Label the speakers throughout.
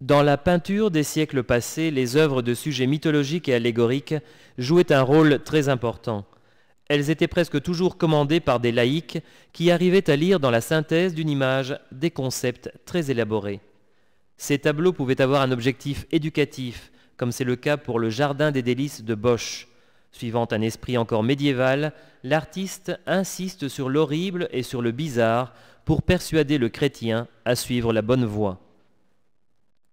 Speaker 1: Dans la peinture des siècles passés, les œuvres de sujets mythologiques et allégoriques jouaient un rôle très important. Elles étaient presque toujours commandées par des laïcs qui arrivaient à lire dans la synthèse d'une image des concepts très élaborés. Ces tableaux pouvaient avoir un objectif éducatif, comme c'est le cas pour le Jardin des délices de Bosch. Suivant un esprit encore médiéval, l'artiste insiste sur l'horrible et sur le bizarre pour persuader le chrétien à suivre la bonne voie.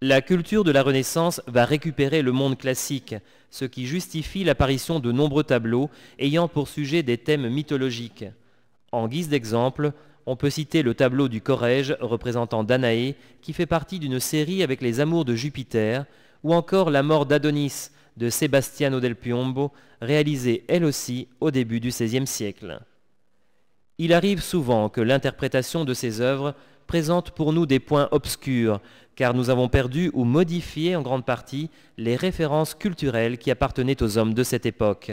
Speaker 1: La culture de la Renaissance va récupérer le monde classique, ce qui justifie l'apparition de nombreux tableaux ayant pour sujet des thèmes mythologiques. En guise d'exemple, on peut citer le tableau du Corrège représentant Danaé, qui fait partie d'une série avec les amours de Jupiter, ou encore la mort d'Adonis de Sebastiano del Piombo, réalisée elle aussi au début du XVIe siècle. Il arrive souvent que l'interprétation de ces œuvres présente pour nous des points obscurs, car nous avons perdu ou modifié en grande partie les références culturelles qui appartenaient aux hommes de cette époque.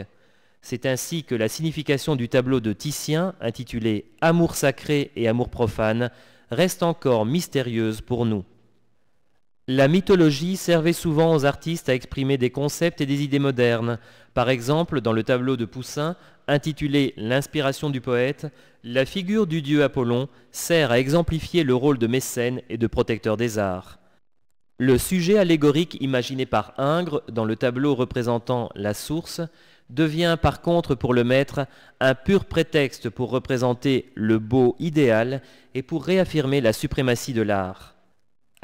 Speaker 1: C'est ainsi que la signification du tableau de Titien, intitulé Amour sacré et amour profane, reste encore mystérieuse pour nous. La mythologie servait souvent aux artistes à exprimer des concepts et des idées modernes. Par exemple, dans le tableau de Poussin, intitulé L'inspiration du poète, la figure du dieu Apollon sert à exemplifier le rôle de mécène et de protecteur des arts. Le sujet allégorique imaginé par Ingres dans le tableau représentant la source devient par contre pour le maître un pur prétexte pour représenter le beau idéal et pour réaffirmer la suprématie de l'art.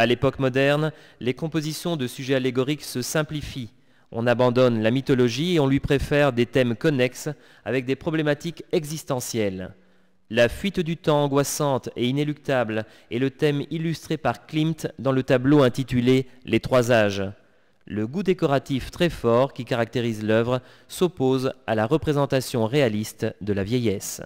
Speaker 1: À l'époque moderne, les compositions de sujets allégoriques se simplifient. On abandonne la mythologie et on lui préfère des thèmes connexes avec des problématiques existentielles. La fuite du temps angoissante et inéluctable est le thème illustré par Klimt dans le tableau intitulé Les trois âges. Le goût décoratif très fort qui caractérise l'œuvre s'oppose à la représentation réaliste de la vieillesse.